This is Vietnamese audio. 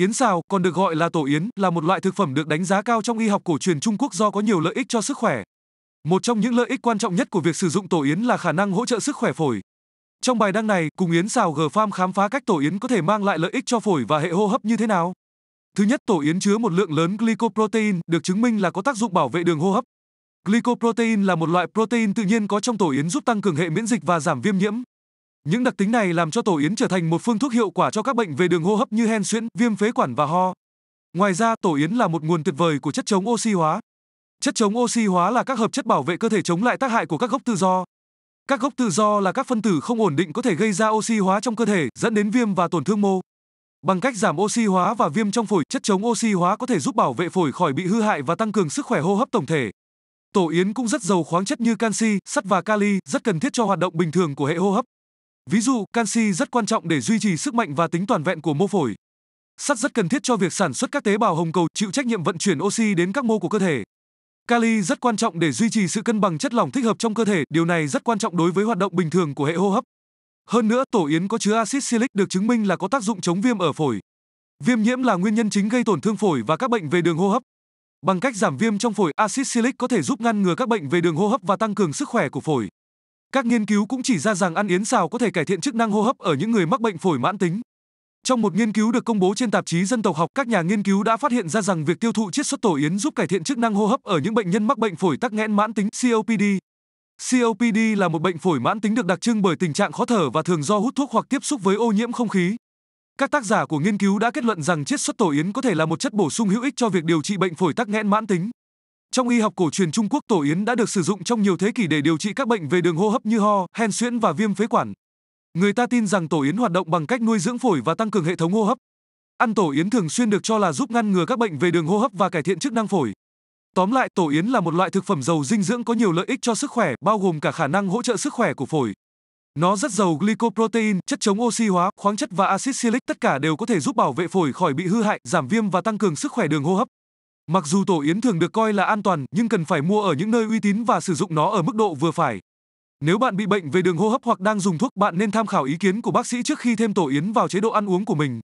Yến xào còn được gọi là tổ yến là một loại thực phẩm được đánh giá cao trong y học cổ truyền Trung Quốc do có nhiều lợi ích cho sức khỏe. Một trong những lợi ích quan trọng nhất của việc sử dụng tổ yến là khả năng hỗ trợ sức khỏe phổi. Trong bài đăng này, cùng yến xào G-Farm khám phá cách tổ yến có thể mang lại lợi ích cho phổi và hệ hô hấp như thế nào. Thứ nhất, tổ yến chứa một lượng lớn glycoprotein, được chứng minh là có tác dụng bảo vệ đường hô hấp. Glycoprotein là một loại protein tự nhiên có trong tổ yến giúp tăng cường hệ miễn dịch và giảm viêm nhiễm. Những đặc tính này làm cho tổ yến trở thành một phương thuốc hiệu quả cho các bệnh về đường hô hấp như hen suyễn, viêm phế quản và ho. Ngoài ra, tổ yến là một nguồn tuyệt vời của chất chống oxy hóa. Chất chống oxy hóa là các hợp chất bảo vệ cơ thể chống lại tác hại của các gốc tự do. Các gốc tự do là các phân tử không ổn định có thể gây ra oxy hóa trong cơ thể, dẫn đến viêm và tổn thương mô. Bằng cách giảm oxy hóa và viêm trong phổi, chất chống oxy hóa có thể giúp bảo vệ phổi khỏi bị hư hại và tăng cường sức khỏe hô hấp tổng thể. Tổ yến cũng rất giàu khoáng chất như canxi, sắt và kali, rất cần thiết cho hoạt động bình thường của hệ hô hấp. Ví dụ, canxi rất quan trọng để duy trì sức mạnh và tính toàn vẹn của mô phổi. Sắt rất cần thiết cho việc sản xuất các tế bào hồng cầu chịu trách nhiệm vận chuyển oxy đến các mô của cơ thể. Kali rất quan trọng để duy trì sự cân bằng chất lỏng thích hợp trong cơ thể, điều này rất quan trọng đối với hoạt động bình thường của hệ hô hấp. Hơn nữa, tổ yến có chứa axit silic được chứng minh là có tác dụng chống viêm ở phổi. Viêm nhiễm là nguyên nhân chính gây tổn thương phổi và các bệnh về đường hô hấp. Bằng cách giảm viêm trong phổi, axit silic có thể giúp ngăn ngừa các bệnh về đường hô hấp và tăng cường sức khỏe của phổi. Các nghiên cứu cũng chỉ ra rằng ăn yến xào có thể cải thiện chức năng hô hấp ở những người mắc bệnh phổi mãn tính. Trong một nghiên cứu được công bố trên tạp chí Dân tộc học, các nhà nghiên cứu đã phát hiện ra rằng việc tiêu thụ chiết xuất tổ yến giúp cải thiện chức năng hô hấp ở những bệnh nhân mắc bệnh phổi tắc nghẽn mãn tính COPD. COPD là một bệnh phổi mãn tính được đặc trưng bởi tình trạng khó thở và thường do hút thuốc hoặc tiếp xúc với ô nhiễm không khí. Các tác giả của nghiên cứu đã kết luận rằng chiết xuất tổ yến có thể là một chất bổ sung hữu ích cho việc điều trị bệnh phổi tắc nghẽn mãn tính. Trong y học cổ truyền Trung Quốc, tổ yến đã được sử dụng trong nhiều thế kỷ để điều trị các bệnh về đường hô hấp như ho, hen suyễn và viêm phế quản. Người ta tin rằng tổ yến hoạt động bằng cách nuôi dưỡng phổi và tăng cường hệ thống hô hấp. Ăn tổ yến thường xuyên được cho là giúp ngăn ngừa các bệnh về đường hô hấp và cải thiện chức năng phổi. Tóm lại, tổ yến là một loại thực phẩm giàu dinh dưỡng có nhiều lợi ích cho sức khỏe, bao gồm cả khả năng hỗ trợ sức khỏe của phổi. Nó rất giàu glycoprotein, chất chống oxy hóa, khoáng chất và axit silic, tất cả đều có thể giúp bảo vệ phổi khỏi bị hư hại, giảm viêm và tăng cường sức khỏe đường hô hấp. Mặc dù tổ yến thường được coi là an toàn, nhưng cần phải mua ở những nơi uy tín và sử dụng nó ở mức độ vừa phải. Nếu bạn bị bệnh về đường hô hấp hoặc đang dùng thuốc, bạn nên tham khảo ý kiến của bác sĩ trước khi thêm tổ yến vào chế độ ăn uống của mình.